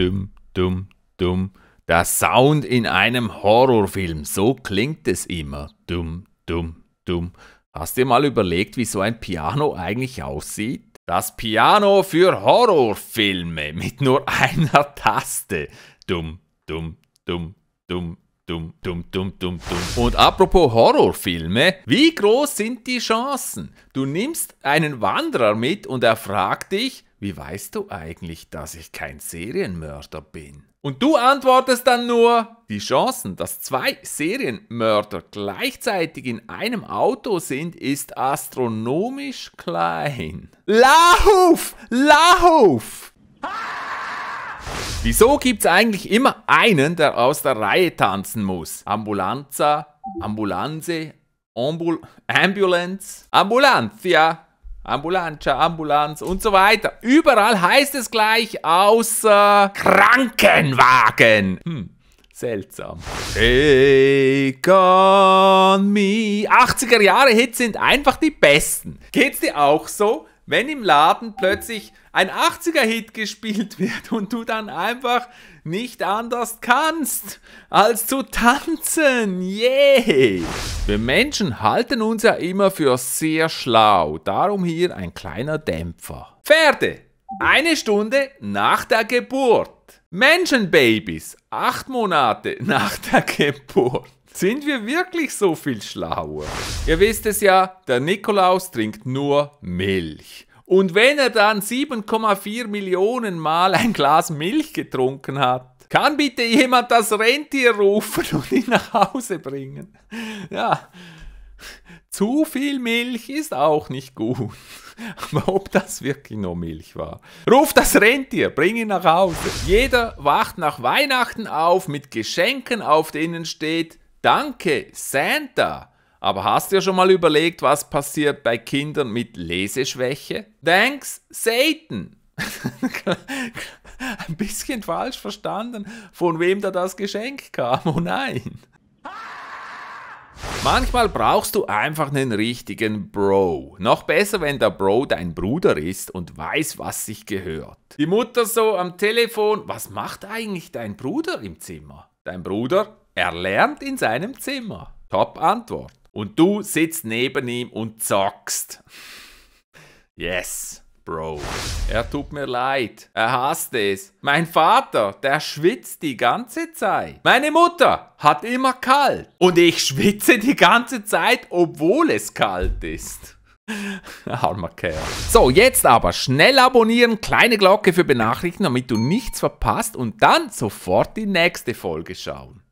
dumm, dumm, dumm. Der Sound in einem Horrorfilm, so klingt es immer. Dumm, dumm, dumm. Hast dir mal überlegt, wie so ein Piano eigentlich aussieht? Das Piano für Horrorfilme mit nur einer Taste. Dumm, dumm, dumm, dumm, dumm, dumm, dumm, dumm, dumm. Und apropos Horrorfilme, wie groß sind die Chancen? Du nimmst einen Wanderer mit und er fragt dich, wie weißt du eigentlich, dass ich kein Serienmörder bin? Und du antwortest dann nur, die Chancen, dass zwei Serienmörder gleichzeitig in einem Auto sind, ist astronomisch klein. Lauf! Lauf! Wieso gibt's eigentlich immer einen, der aus der Reihe tanzen muss? Ambulanza, Ambulanze, Ambul Ambulance, Ambulantia. Ambulanza, Ambulanz und so weiter. Überall heißt es gleich, außer Krankenwagen. Hm, seltsam. Take on me. 80er Jahre Hits sind einfach die besten. Geht's dir auch so? wenn im Laden plötzlich ein 80er-Hit gespielt wird und du dann einfach nicht anders kannst, als zu tanzen. Yeah! Wir Menschen halten uns ja immer für sehr schlau, darum hier ein kleiner Dämpfer. Pferde, eine Stunde nach der Geburt. Menschenbabys, acht Monate nach der Geburt. Sind wir wirklich so viel schlauer? Ihr wisst es ja, der Nikolaus trinkt nur Milch. Und wenn er dann 7,4 Millionen Mal ein Glas Milch getrunken hat, kann bitte jemand das Rentier rufen und ihn nach Hause bringen? Ja. Zu viel Milch ist auch nicht gut. Aber ob das wirklich nur Milch war. Ruf das Rentier, bring ihn nach Hause. Jeder wacht nach Weihnachten auf mit Geschenken, auf denen steht Danke, Santa. Aber hast du ja schon mal überlegt, was passiert bei Kindern mit Leseschwäche? Thanks, Satan. ein bisschen falsch verstanden, von wem da das Geschenk kam. Oh nein. Manchmal brauchst du einfach einen richtigen Bro. Noch besser, wenn der Bro dein Bruder ist und weiß, was sich gehört. Die Mutter so am Telefon, was macht eigentlich dein Bruder im Zimmer? Dein Bruder, er lernt in seinem Zimmer. Top Antwort. Und du sitzt neben ihm und zockst. Yes. Bro, er tut mir leid. Er hasst es. Mein Vater, der schwitzt die ganze Zeit. Meine Mutter hat immer kalt. Und ich schwitze die ganze Zeit, obwohl es kalt ist. Armer Kerl. So, jetzt aber schnell abonnieren, kleine Glocke für Benachrichtigungen, damit du nichts verpasst und dann sofort die nächste Folge schauen.